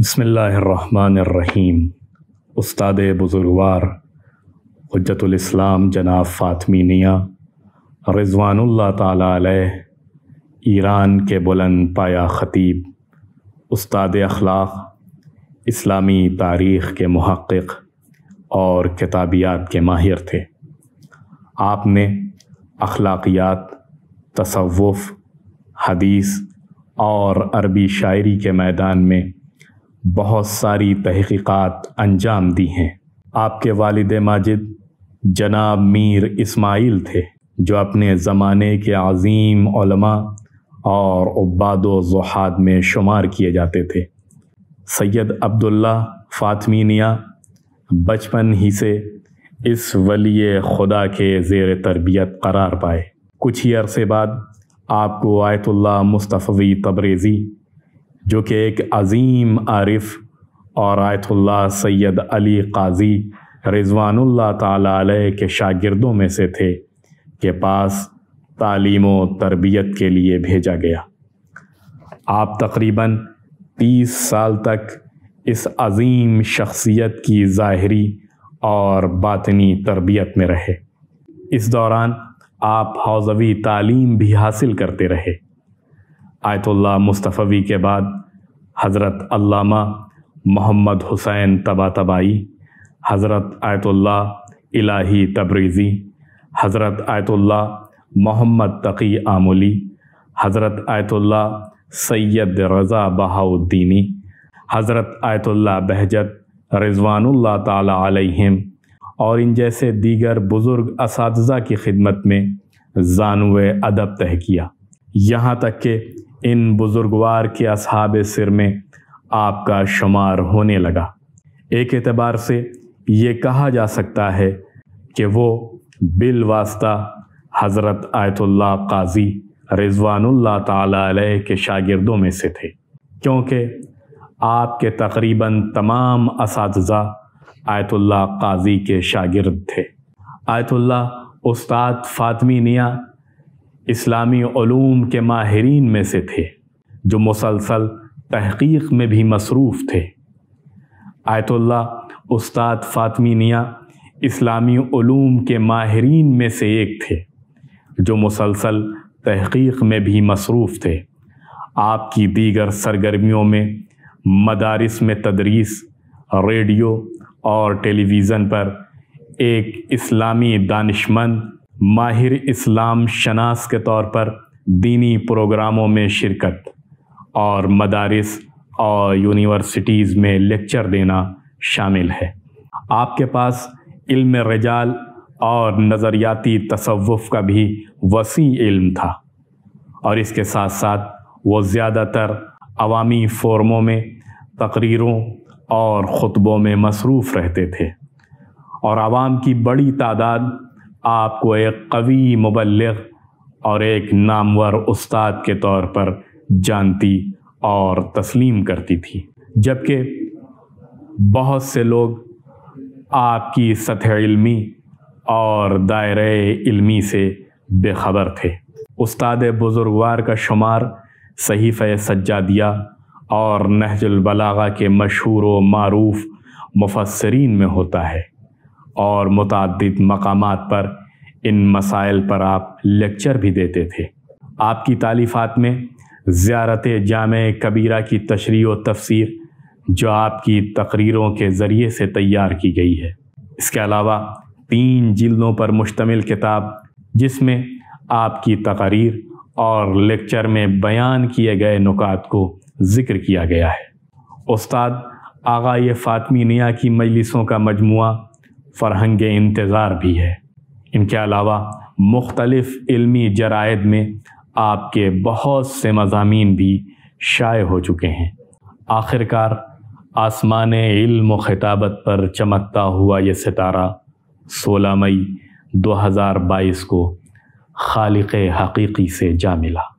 बसमीम उस्ताद बुज़ुर्गवार हजतलाम जनाब फ़ातमी निया रिजवानुल्ला ईरान के बुलंद पाया ख़तीब उस्ताद अखलाक इस्लामी तारीख़ के महक़ और किताबियात के माहिर थे आपने अखलाकियात तसवुफ़ हदीस और अरबी शायरी के मैदान में बहुत सारी तहकीक़ात अंजाम दी हैं आपके वालिद माजिद जनाब मीर इस्माइल थे जो अपने ज़माने के अजीम और उबादोजहाद में शुमार किए जाते थे सैयद अब्दुल्ला फ़ातमीनिया बचपन ही से इस वली खुदा के ज़ेर तरबियत करार पाए कुछ ही अरसे बाद आपको आयतुल्ला मुस्तफ़ी तबरेज़ी जो कि एक अज़ीम आरिफ और आयतुल्ला सैयद अली काजी रिजवानुल्ला ताली के शागिर्दों में से थे के पास तालीम तरबियत के लिए भेजा गया आप तकरीबन तीस साल तक इस अज़ीम शख्सियत की ज़ाहरी और बातनी तरबियत में रहे इस दौरान आप हौजवी तालीम भी हासिल करते रहे आयतुल्ला मुस्तफ़वी के बाद हज़रत अल्लामा मोहम्मद हुसैन तबा तबाई हज़रत आयतुल्ला इलाही तबरीज़ी हज़रत आयतुल्ला मोहम्मद तकी आमली हज़रत आयतुल्ला सैयद रज़ा बहाउद्दीनी हज़रत आयतुल्ला बहजत रिजवानल्ला ताला अलैहिम और इन जैसे दीगर बुज़ुर्ग इस की खिदमत में जानव अदब तह किया यहाँ तक कि इन बुजुर्गवार के असहाब सिर में आपका शुमार होने लगा एक एतबार से ये कहा जा सकता है कि वो बिल वास्ता हज़रत आयतुल्ला काजी रिजवानल्ला ताली के शागिर्दों में से थे क्योंकि आपके तकरीबन तमाम इस आयतुल्ला काजी के शागिर्द थे आयतुल्ला उस्ताद फ़ातमी निया इस्लामी ूम के माहरीन में से थे जो मुसलसल तहकीक में भी मसरूफ़ थे आयतुल्ला उस्ताद फातमिनिया इस्लामी ूम के माहरीन में से एक थे जो मुसलसल तहकीक में भी मसरूफ़ थे आपकी दीगर सरगर्मियों में मदारस में तदरीस रेडियो और टेलीविज़न पर एक इस्लामी दानशमंद माहिर इस्लाम शनास के तौर पर दीनी प्रोग्रामों में शिरकत और मदारस और यूनिवर्सिटीज़ में लेक्चर देना शामिल है आपके पास इल्म रजाल और नज़रियाती तसव्वुफ़ का भी वसी इल्म था और इसके साथ साथ वो ज़्यादातर अवामी फोरमों में तकरीरों और ख़ुतबों में मसरूफ़ रहते थे और आवाम की बड़ी तादाद आपको एक कवी मुबलग और एक नामवर उस्ताद के तौर पर जानती और तस्लीम करती थी जबकि बहुत से लोग आपकी सतह इलमी और दायरे इलमी से बेखबर थे उस्ताद बुज़ुर्गवार का शुमार सहीफ़ सज्जादिया और नहजुलबलाग़ा के मशहूर व मरूफ मुफसरीन में होता है और मतद मकाम पर इन मसाइल पर आप लेक्चर भी देते थे आपकी तालीफ़ात में ज़्यारत जाम कबीरा की तशरी व तफसीर जो आपकी तकरीरों के ज़रिए से तैयार की गई है इसके अलावा तीन जिल्दों पर मुश्तमिल किताब जिसमें आपकी तकरीर और लेक्चर में बयान किए गए नुकात को ज़िक्र किया गया है उस्ताद आगा फातमी निया की मजलिसों का मजमू फरहंग इंतज़ार भी है इनके अलावा मुख्तलफ़ी इल्मी में आपके बहुत से मजामी भी शाये हो चुके हैं आखिरकार आसमान इल्म खिताबत पर चमकता हुआ ये सितारा सोलह मई 2022 को खालिक हकीकी से जा मिला